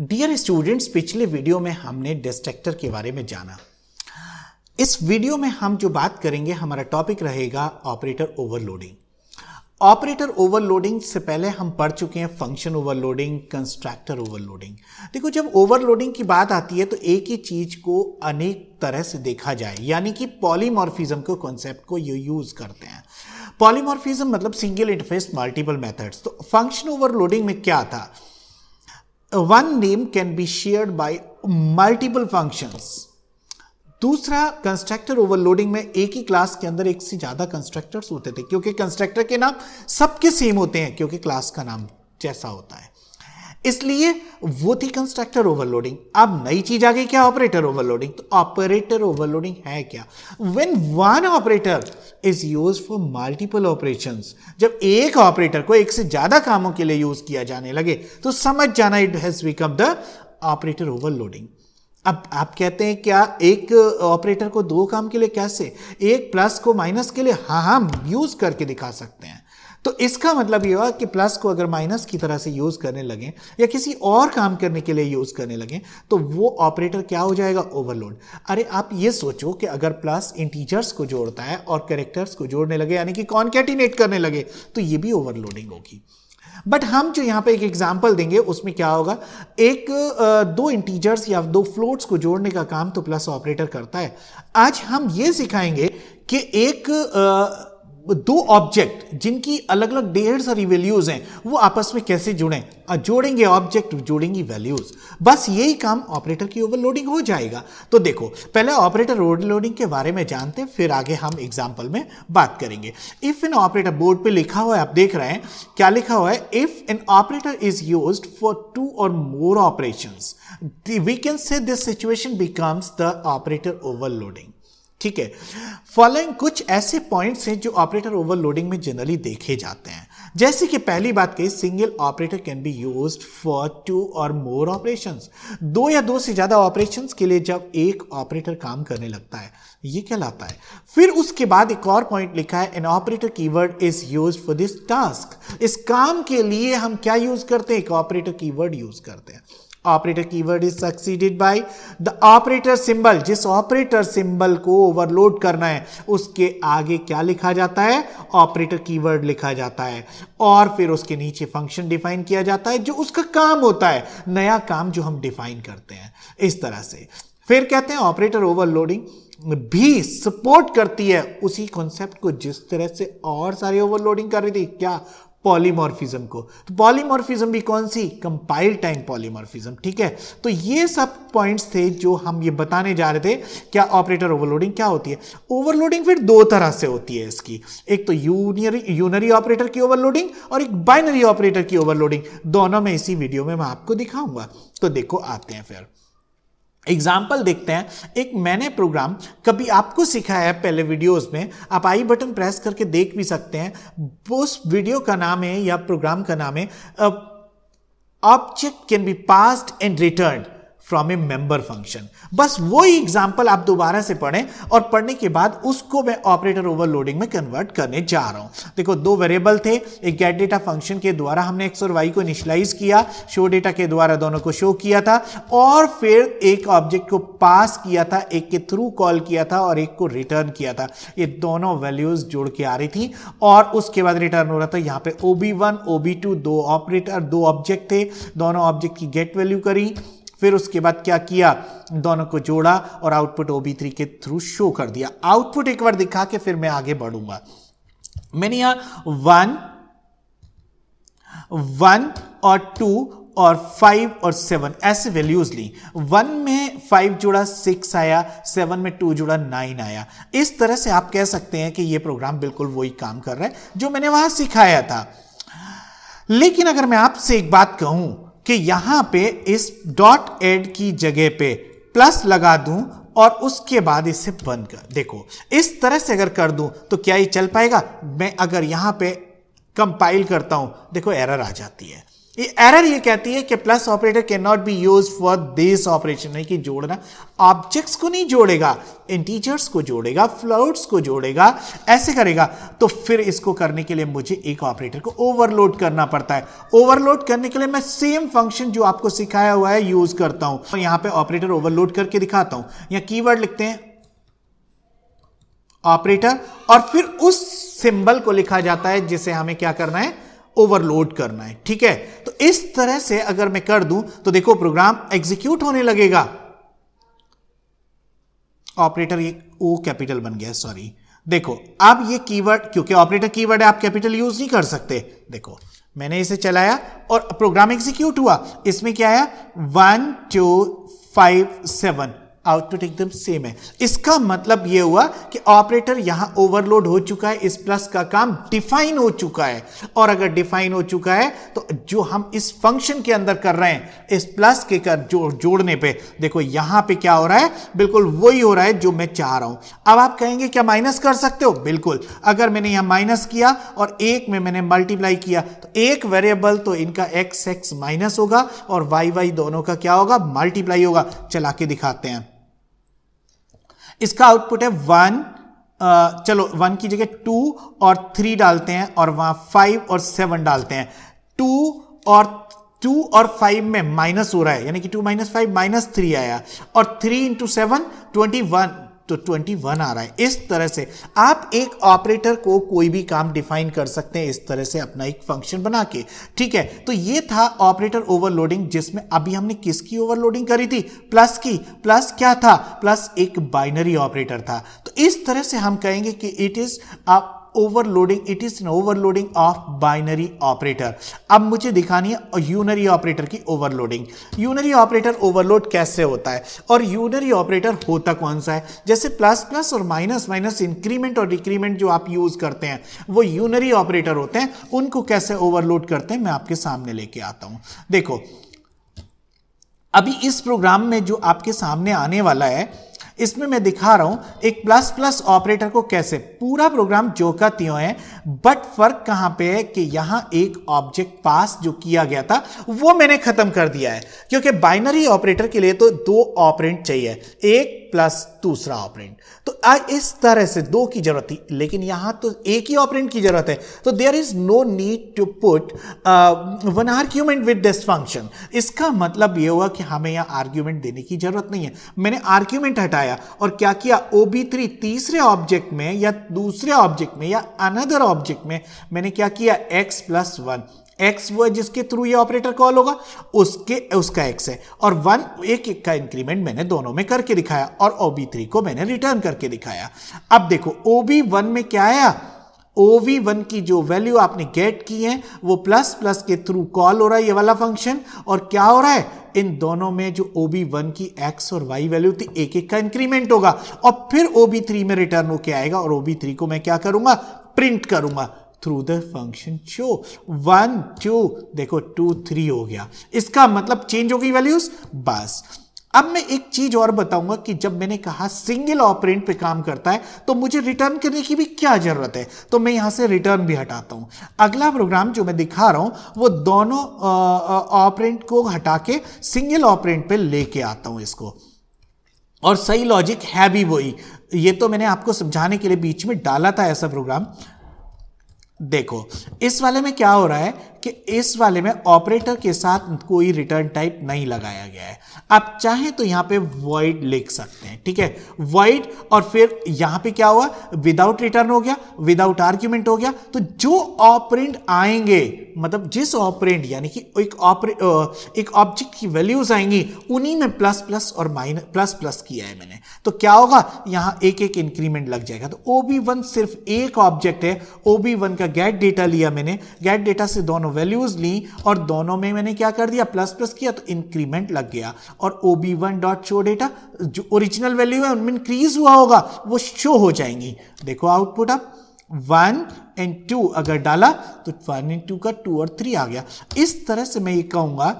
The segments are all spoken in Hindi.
डियर स्टूडेंट्स पिछले वीडियो में हमने डिस्ट्रेक्टर के बारे में जाना इस वीडियो में हम जो बात करेंगे हमारा टॉपिक रहेगा ऑपरेटर ओवरलोडिंग ऑपरेटर ओवरलोडिंग से पहले हम पढ़ चुके हैं फंक्शन ओवरलोडिंग कंस्ट्रक्टर ओवरलोडिंग देखो जब ओवरलोडिंग की बात आती है तो एक ही चीज को अनेक तरह से देखा जाए यानी कि पॉलीमॉर्फिज्म के कॉन्सेप्ट को ये यूज करते हैं पॉलीमॉर्फिज्म मतलब सिंगल इंटरफेस मल्टीपल मेथड्स तो फंक्शन ओवरलोडिंग में क्या था one name can be shared by multiple functions दूसरा कंस्ट्रक्टर ओवरलोडिंग में एक ही क्लास के अंदर एक से ज़्यादा कंस्ट्रक्टर्स होते थे क्योंकि कंस्ट्रक्टर के नाम सबके सेम होते हैं क्योंकि क्लास का नाम जैसा होता है इसलिए वो थी कंस्ट्रक्टर ओवरलोडिंग अब नई चीज आ गई क्या ऑपरेटर ओवरलोडिंग तो ऑपरेटर ओवरलोडिंग है क्या when one operator is use for multiple operation जब एक ऑपरेटर को एक से ज्यादा कामों के लिए यूज किया जाने लगे तो समझ जाना it has become the operator overloading अब आप कहते हैं क्या एक ऑपरेटर को दो काम के लिए कैसे एक प्लस को माइनस के लिए हाँ हाँ यूज करके दिखा सकते हैं तो इसका मतलब ये हुआ कि प्लस को अगर माइनस की तरह से यूज़ करने लगे या किसी और काम करने के लिए यूज़ करने लगे तो वो ऑपरेटर क्या हो जाएगा ओवरलोड अरे आप ये सोचो कि अगर प्लस इंटीजर्स को जोड़ता है और करेक्टर्स को जोड़ने लगे यानी कि कॉन्केटिनेट करने लगे तो ये भी ओवरलोडिंग होगी बट हम जो यहाँ पे एक एग्जाम्पल देंगे उसमें क्या होगा एक दो इंटीजर्स या दो फ्लोट्स को जोड़ने का काम तो प्लस ऑपरेटर करता है आज हम ये सिखाएंगे कि एक दो ऑब्जेक्ट जिनकी अलग अलग डेयर सारी वैल्यूज हैं वो आपस में कैसे जुड़ें जोड़ेंगे ऑब्जेक्ट जोड़ेंगी वैल्यूज बस यही काम ऑपरेटर की ओवरलोडिंग हो जाएगा तो देखो पहले ऑपरेटर ओवरलोडिंग के बारे में जानते हैं फिर आगे हम एग्जाम्पल में बात करेंगे इफ एन ऑपरेटर बोर्ड पर लिखा हुआ है आप देख रहे हैं क्या लिखा हुआ है if an operator is use for two or more operation we can say this situation becomes the operator overloading ठीक है फॉलोइंग कुछ ऐसे पॉइंट्स हैं जो ऑपरेटर ओवरलोडिंग में जनरली देखे जाते हैं जैसे कि पहली बात कही single operator can be use for two or more operations दो या दो से ज़्यादा ऑपरेशंस के लिए जब एक ऑपरेटर काम करने लगता है ये कहलाता है फिर उसके बाद एक और पॉइंट लिखा है an operator keyword is use for this task इस काम के लिए हम क्या यूज़ करते हैं एक ऑपरेटर कीवर्ड यूज़ करते हैं operator keyword is succeeded by the operator symbol जिस ऑपरेटर सिंबल को ओवरलोड करना है उसके आगे क्या लिखा जाता है ऑपरेटर कीवर्ड लिखा जाता है और फिर उसके नीचे फंक्शन डिफाइन किया जाता है जो उसका काम होता है नया काम जो हम डिफाइन करते हैं इस तरह से फिर कहते हैं ऑपरेटर ओवरलोडिंग भी सपोर्ट करती है उसी कॉन्सेप्ट को जिस तरह से और सारी ओवरलोडिंग कर रही थी क्या पॉलीमॉर्फिज्म को तो पॉलीमॉर्फिज्म भी कौन सी कंपाइल टाइम पॉलीमॉर्फिज्म ठीक है तो ये सब पॉइंट्स थे जो हम ये बताने जा रहे थे क्या ऑपरेटर ओवरलोडिंग क्या होती है ओवरलोडिंग फिर दो तरह से होती है इसकी एक तो यूनियरी यूनरी ऑपरेटर की ओवरलोडिंग और एक बाइनरी ऑपरेटर की ओवरलोडिंग दोनों में इसी वीडियो में मैं आपको दिखाऊंगा तो देखो आते हैं फिर एग्जाम्पल देखते हैं एक मैंने प्रोग्राम कभी आपको सिखाया है पहले वीडियोस में आप आई बटन प्रेस करके देख भी सकते हैं उस वीडियो का नाम है या प्रोग्राम का नाम है object can be passed and return from a member function बस वही एग्जाम्पल आप दोबारा से पढ़ें और पढ़ने के बाद उसको मैं ऑपरेटर ओवरलोडिंग में कन्वर्ट करने जा रहा हूं देखो दो वेरिएबल थे एक गेट डेटा फंक्शन के द्वारा हमने एक्स और वाई को इनिशलाइज किया शो डेटा के द्वारा दोनों को शो किया था और फिर एक ऑब्जेक्ट को पास किया था एक के थ्रू कॉल किया था और एक को रिटर्न किया था ये दोनों वैल्यूज जोड़ के आ रही थी और उसके बाद रिटर्न हो रहा था यहाँ पे ओबी वन ओबी टू दो ऑपरेटर दो ऑब्जेक्ट थे दोनों ऑब्जेक्ट की गेट वैल्यू करी फिर उसके बाद क्या किया दोनों को जोड़ा और आउटपुट ओ थ्री के थ्रू शो कर दिया आउटपुट एक बार दिखा के फिर मैं आगे बढ़ूंगा मैंने यहां वन वन और टू और फाइव और सेवन ऐसे वैल्यूज ली वन में फाइव जुड़ा सिक्स आया सेवन में टू जुड़ा नाइन आया इस तरह से आप कह सकते हैं कि ये प्रोग्राम बिल्कुल वही काम कर रहा है जो मैंने वहां सिखाया था लेकिन अगर मैं आपसे एक बात कहूं कि यहां पे इस डॉट एड की जगह पे प्लस लगा दूं और उसके बाद इसे बंद कर देखो इस तरह से अगर कर दूं तो क्या ये चल पाएगा मैं अगर यहां पे कंपाइल करता हूं देखो एरर आ जाती है एरर ये कहती है कि plus operator can not be use for this operation है कि जोड़ना ऑब्जेक्ट्स को नहीं जोड़ेगा इंटीजर्स को जोड़ेगा फ्लोट्स को जोड़ेगा ऐसे करेगा तो फिर इसको करने के लिए मुझे एक ऑपरेटर को ओवरलोड करना पड़ता है ओवरलोड करने के लिए मैं सेम फंक्शन जो आपको सिखाया हुआ है यूज करता हूं और तो यहां पे ऑपरेटर ओवरलोड करके दिखाता हूं या कीवर्ड लिखते हैं ऑपरेटर और फिर उस सिंबल को लिखा जाता है जिसे हमें क्या करना है ओवरलोड करना है ठीक है तो इस तरह से अगर मैं कर दूं तो देखो प्रोग्राम एग्जीक्यूट होने लगेगा ऑपरेटर ये ओ कैपिटल बन गया सॉरी देखो अब ये कीवर्ड क्योंकि ऑपरेटर कीवर्ड है आप कैपिटल यूज नहीं कर सकते देखो मैंने इसे चलाया और प्रोग्राम एग्जीक्यूट हुआ इसमें क्या आया one two five seven output एकदम सेम है इसका मतलब यह हुआ कि ऑपरेटर यहां ओवरलोड हो चुका है इस प्लस का काम डिफाइन हो चुका है और अगर डिफाइन हो चुका है तो जो हम इस फंक्शन के अंदर कर रहे हैं इस प्लस के कर जो, जोड़ने पे देखो यहां पे क्या हो रहा है बिल्कुल वही हो रहा है जो मैं चाह रहा हूं अब आप कहेंगे क्या माइनस कर सकते हो बिल्कुल अगर मैंने यहां माइनस किया और एक में मैंने मल्टीप्लाई किया तो एक वेरिएबल तो इनका एक्स एक्स माइनस होगा और वाई वाई दोनों का क्या होगा मल्टीप्लाई होगा चला के दिखाते हैं इसका आउटपुट है वन uh, चलो वन की जगह टू और थ्री डालते हैं और वहां फाइव और सेवन डालते हैं टू और टू और फाइव में माइनस हो रहा है यानी कि two minus five minus three आया और three into seven twenty one तो 21 आ रहा है इस तरह से आप एक ऑपरेटर को कोई भी काम डिफाइन कर सकते हैं इस तरह से अपना एक फंक्शन बना के ठीक है तो ये था ऑपरेटर ओवरलोडिंग जिसमें अभी हमने किसकी ओवरलोडिंग करी थी प्लस की प्लस क्या था प्लस एक बाइनरी ऑपरेटर था तो इस तरह से हम कहेंगे कि it is overloading it is an overloading of binary operator अब मुझे दिखानी है यूनरी ऑपरेटर की ओवरलोडिंग यूनरी ऑपरेटर ओवरलोड कैसे होता है और यूनरी ऑपरेटर होता कौन सा है जैसे प्लस प्लस और माइनस माइनस इंक्रीमेंट और डिक्रीमेंट जो आप यूज करते हैं वो यूनरी ऑपरेटर होते हैं उनको कैसे ओवरलोड करते हैं मैं आपके सामने लेके आता हूं देखो अभी इस प्रोग्राम में जो आपके सामने आने वाला है इसमें मैं दिखा रहा हूं एक प्लस प्लस ऑपरेटर को कैसे पूरा प्रोग्राम जो का त्यो है बट फर्क कहां पे है कि यहां एक ऑब्जेक्ट पास जो किया गया था वो मैंने खत्म कर दिया है क्योंकि बाइनरी ऑपरेटर के लिए तो दो ऑपरेंट चाहिए एक प्लस दूसरा ऑपरेंट तो इस तरह से दो की जरूरत थी लेकिन यहां तो एक ही ऑपरेंट की जरूरत है तो there is no need to put one argument with this function इसका मतलब यह हुआ कि हमें यहां आर्ग्यूमेंट देने की जरूरत नहीं है मैंने आर्ग्यूमेंट हटाया आया और क्या किया ओ बी थ्री तीसरे ऑब्जेक्ट में या दूसरे ऑब्जेक्ट में या अनदर ऑब्जेक्ट में मैंने क्या किया एक्स प्लस वन एक्स वो है जिसके थ्रू ये ऑपरेटर कॉल होगा उसके उसका एक्स है और वन एक एक का इंक्रीमेंट मैंने दोनों में करके दिखाया और ओ बी थ्री को मैंने रिटर्न करके दिखाया अब देखो ओ बी वन में क्या आया ओ वी वन की जो वैल्यू आपने गेट की है वो प्लस प्लस के थ्रू कॉल हो रहा है ये वाला फंक्शन और क्या हो रहा है इन दोनों में जो ओ बी वन की एक्स और वाई वैल्यू थी एक एक का इंक्रीमेंट होगा और फिर ओ बी थ्री में रिटर्न होके आएगा और ओ बी थ्री को मैं क्या करूंगा प्रिंट करूंगा through the function show one two देखो टू थ्री हो गया इसका मतलब चेंज हो गई वैल्यूज बस अब मैं एक चीज और बताऊंगा कि जब मैंने कहा सिंगल ऑपरेंट पे काम करता है तो मुझे रिटर्न करने की भी क्या जरूरत है तो मैं यहां से रिटर्न भी हटाता हूं अगला प्रोग्राम जो मैं दिखा रहा हूं वो दोनों ऑपरेंट को हटा के सिंगल ऑपरेंट पे लेके आता हूं इसको और सही लॉजिक है भी वही ये तो मैंने आपको समझाने के लिए बीच में डाला था ऐसा प्रोग्राम देखो इस वाले में क्या हो रहा है कि इस वाले में ऑपरेटर के साथ कोई रिटर्न टाइप नहीं लगाया गया है आप चाहें तो यहां पे वॉइड लिख सकते हैं ठीक है वॉइड और फिर यहां पे क्या हुआ विदाउट रिटर्न हो गया विदाउट आर्ग्यूमेंट हो गया तो जो ऑपरेंट आएंगे मतलब जिस ऑपरेंट यानी कि एक ऑपरे एक ऑब्जेक्ट की वैल्यूज आएंगी उन्हीं में प्लस प्लस और माइनस प्लस प्लस किया है मैंने तो क्या होगा यहां एक एक इंक्रीमेंट लग जाएगा तो ओबी वन सिर्फ एक ऑब्जेक्ट है ओबी वन का गेट डेटा लिया मैंने गेट डेटा से दोनों वैल्यूज ली और दोनों में मैंने क्या कर दिया प्लस प्लस किया तो इंक्रीमेंट लग गया और OB one dot show data जो ओरिजिनल वैल्यू है उनमें इंक्रीज हुआ होगा वो शो हो जाएंगी देखो आउटपुट अब वन एंड टू अगर डाला तो वन एंड टू का टू और थ्री आ गया इस तरह से मैं ये कहूंगा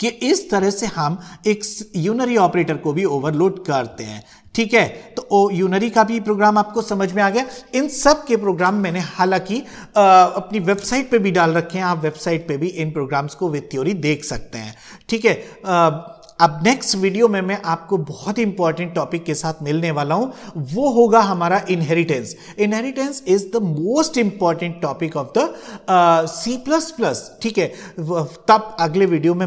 कि इस तरह से हम एक यूनरी ऑपरेटर को भी ओवरलोड करते हैं ठीक है तो ओ यूनरी का भी प्रोग्राम आपको समझ में आ गया इन सब के प्रोग्राम मैंने हालांकि अपनी वेबसाइट पे भी डाल रखे हैं आप वेबसाइट पे भी इन प्रोग्राम्स को विथ थ्योरी देख सकते हैं ठीक है अब नेक्स्ट वीडियो में मैं आपको बहुत इंपॉर्टेंट टॉपिक के साथ मिलने वाला हूं वो होगा हमारा inheritance inheritance is the most important topic of the C plus plus ठीक है तब अगले वीडियो में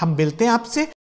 हम मिलते हैं आपसे